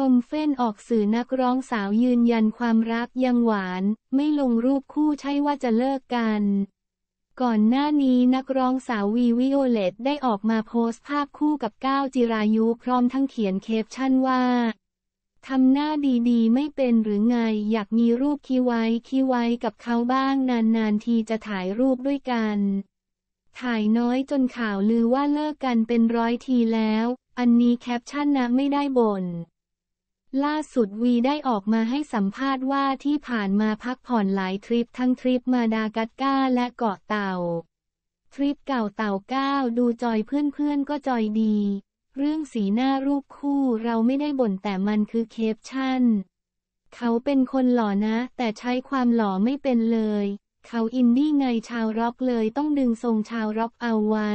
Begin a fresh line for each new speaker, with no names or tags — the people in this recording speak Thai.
ชมเฟ้น ออกสื่อนักร้องสาวยืนยันความรักยังหวาน ไม่ลงรูปคู่ใช่ว่าจะเลิกกัน ก่อนหน้านี้นักร้องสาว วีวิโอเลตได้ออกมาโพสต์ภาพคู่กับก้าวจิรายุพร้อมทั้งเขียนเคปชั่นว่า ทำหน้าดี ๆ ไม่เป็นหรือไงอยากมีรูปคีไว้คีไว้กับเขาบ้างนาน ๆ ทีจะถ่ายรูปด้วยกัน ถ่ายน้อยจนข่าวลือว่าเลิกกันเป็นร้อยทีแล้ว อันนี้แคปชั่นนะไม่ได้บน่นล่าสุดวีได้ออกมาให้สัมภาษณ์ว่าที่ผ่านมาพักผ่อนหลายทริปทั้งทริปมาดากัสกาและเกาะเต่า ทริปเก่าเต่าก้าดูจอยเพื่อนๆก็จอยดี เรื่องสีหน้ารูปคู่เราไม่ได้บ่นแต่มันคือเคปชั่น เขาเป็นคนหล่อนะ แต่ใช้ความหล่อไม่เป็นเลย เขาอินดี้ไงชาวร็อกเลยต้องดึงทรงชาวร็อกเอาไว้